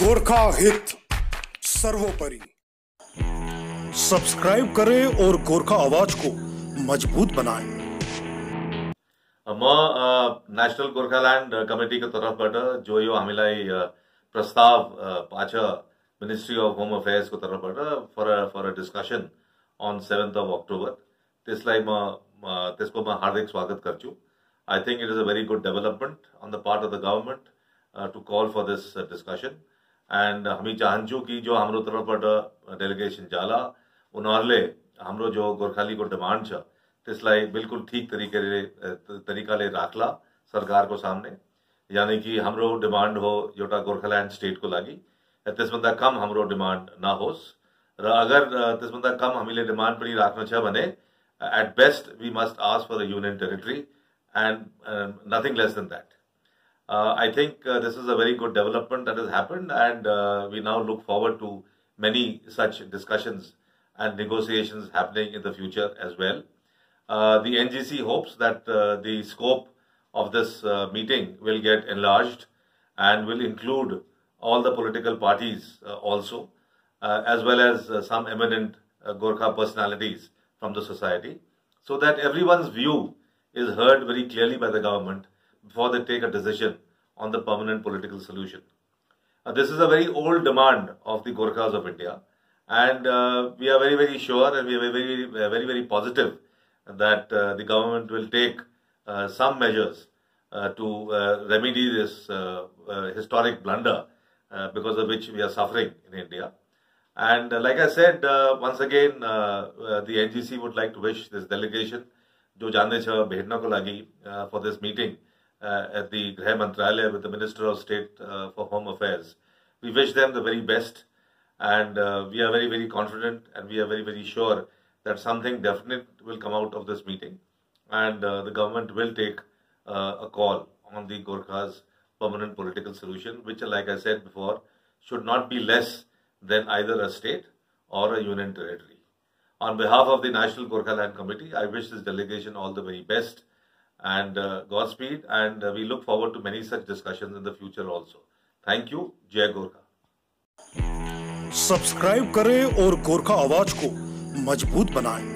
गोरखा हित सर्वोपरि सब्सक्राइब करें और गोरखा आवाज को मजबूत बनाएं। म नेशनल कमिटी के तरफ बट जो यो हामीलाई प्रस्ताव पाच मिनिस्ट्री अफ होम अफेयर्स को तरफ but for for a discussion on seventh of October त्यसलाई म त्यसको म हार्दिक स्वागत गर्छु I think it is a very good development on the part of the government to call for this discussion. And हमी चाहू कि जो हम तरफ डेलीगेशन जाला उन्ले हम जो गोर्खाली को डिमांड छाई बिल्कुल ठिक तरिकाले राखला राख्ला को सामने यानि कि हम डिमांड हो गोर्खालैंड स्टेट को लगी तेसभंदा कम हम डिमान्ड नहोस् र अगर तेसभंदा कम हमें डिमांड पनि राखना छ at best we must ask for a union territory and nothing less than that Uh, I think uh, this is a very good development that has happened, and uh, we now look forward to many such discussions and negotiations happening in the future as well. the NGC hopes that the scope of this meeting will get enlarged and will include all the political parties also, as well as some eminent Gorkha personalities from the society, so that everyone's view is heard very clearly by the government before they take a decision on the permanent political solution. Uh, this is a very old demand of the Gorkhas of India, and uh, we are very, very sure and we are very, very, very, very positive that uh, the government will take uh, some measures uh, to uh, remedy this historic blunder because of which we are suffering in India. And like I said, once again, the NGC would like to wish this delegation, जो जाने छह भेड़ना लगी for this meeting, uh, at the Grah Mantralaya with the Minister of State uh, for Home Affairs. We wish them the very best and uh, we are very, very confident and we are very, very sure that something definite will come out of this meeting and the government will take a call on the Gorkhas permanent political solution, which, like I said before, should not be less than either a state or a union territory. On behalf of the National Gorkha Land Committee, I wish this delegation all the very best and uh, Godspeed. And uh, we look forward to many such discussions in the future also. thank you, Jay Gorkha Subscribe Kare और गोरखा आवाज ko मजबूत बनाएं।